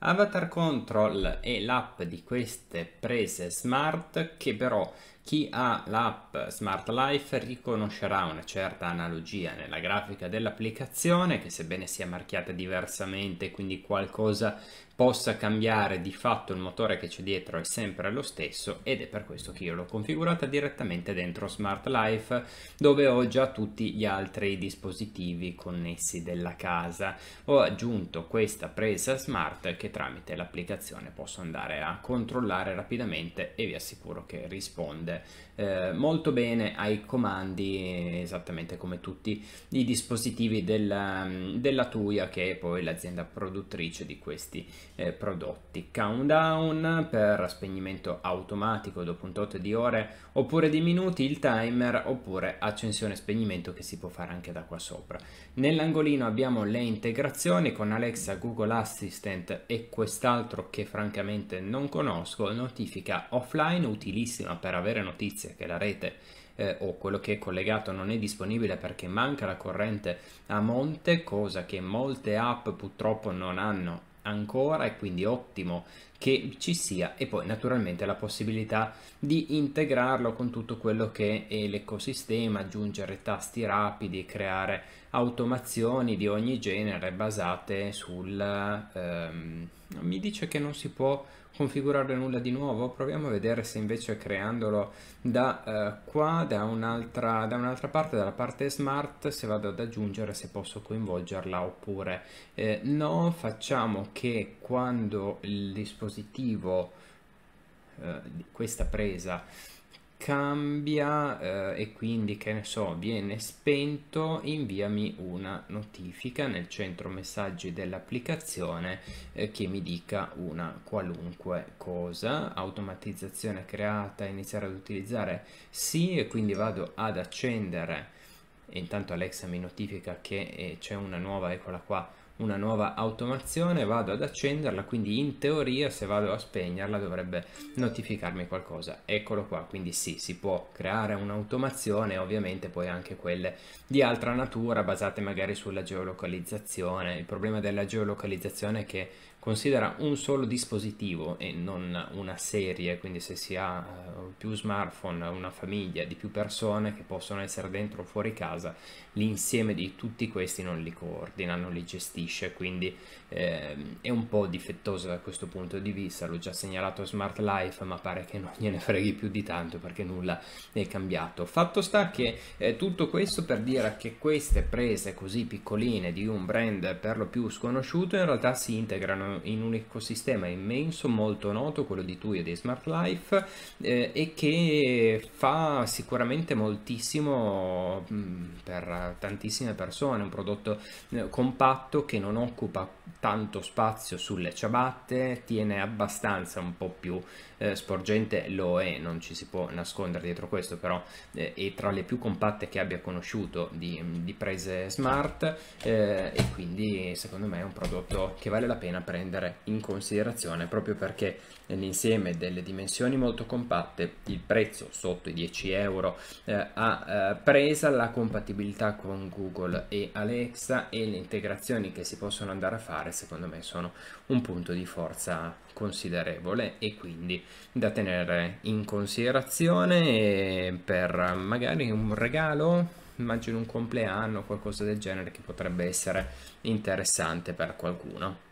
Avatar Control è l'app di queste prese smart che però chi ha l'app Smart Life riconoscerà una certa analogia nella grafica dell'applicazione che sebbene sia marchiata diversamente, quindi qualcosa possa cambiare, di fatto il motore che c'è dietro è sempre lo stesso ed è per questo che io l'ho configurata direttamente dentro Smart Life dove ho già tutti gli altri dispositivi connessi della casa. Ho aggiunto questa presa smart che tramite l'applicazione posso andare a controllare rapidamente e vi assicuro che risponde eh, molto bene ai comandi esattamente come tutti i dispositivi mm, della, della Tuya che è poi l'azienda produttrice di questi eh, prodotti. Countdown per spegnimento automatico dopo un tot di ore oppure di minuti, il timer oppure accensione e spegnimento che si può fare anche da qua sopra. Nell'angolino abbiamo le integrazioni con Alexa, Google Assistant e quest'altro che francamente non conosco, notifica offline utilissima per avere notizia che la rete eh, o quello che è collegato non è disponibile perché manca la corrente a monte, cosa che molte app purtroppo non hanno ancora e quindi ottimo che ci sia e poi naturalmente la possibilità di integrarlo con tutto quello che è l'ecosistema, aggiungere tasti rapidi, creare automazioni di ogni genere basate sul... Ehm, mi dice che non si può configurare nulla di nuovo proviamo a vedere se invece creandolo da eh, qua da un'altra da un'altra parte dalla parte smart se vado ad aggiungere se posso coinvolgerla oppure eh, no facciamo che quando il dispositivo, eh, questa presa, cambia eh, e quindi che ne so viene spento inviami una notifica nel centro messaggi dell'applicazione eh, che mi dica una qualunque cosa automatizzazione creata iniziare ad utilizzare sì e quindi vado ad accendere intanto Alexa mi notifica che eh, c'è una nuova eccola qua una nuova automazione, vado ad accenderla, quindi in teoria se vado a spegnerla dovrebbe notificarmi qualcosa. Eccolo qua, quindi sì, si può creare un'automazione, ovviamente poi anche quelle di altra natura, basate magari sulla geolocalizzazione. Il problema della geolocalizzazione è che considera un solo dispositivo e non una serie, quindi se si ha eh, più smartphone, una famiglia di più persone che possono essere dentro o fuori casa, l'insieme di tutti questi non li coordina, non li gestisce, quindi eh, è un po' difettoso da questo punto di vista, l'ho già segnalato a Smart Life, ma pare che non gliene freghi più di tanto perché nulla è cambiato. Fatto sta che eh, tutto questo per dire che queste prese così piccoline di un brand per lo più sconosciuto in realtà si integrano in un ecosistema immenso, molto noto, quello di Tui e dei Smart Life, eh, e che fa sicuramente moltissimo mm, per tantissime persone, un prodotto eh, compatto che non occupa tanto spazio sulle ciabatte, tiene abbastanza un po' più eh, sporgente, lo è, non ci si può nascondere dietro questo, però eh, è tra le più compatte che abbia conosciuto di, di prese smart eh, e quindi secondo me è un prodotto che vale la pena prendere prendere in considerazione proprio perché nell'insieme delle dimensioni molto compatte il prezzo sotto i 10 euro eh, ha eh, presa la compatibilità con Google e Alexa e le integrazioni che si possono andare a fare secondo me sono un punto di forza considerevole e quindi da tenere in considerazione per magari un regalo immagino un compleanno qualcosa del genere che potrebbe essere interessante per qualcuno.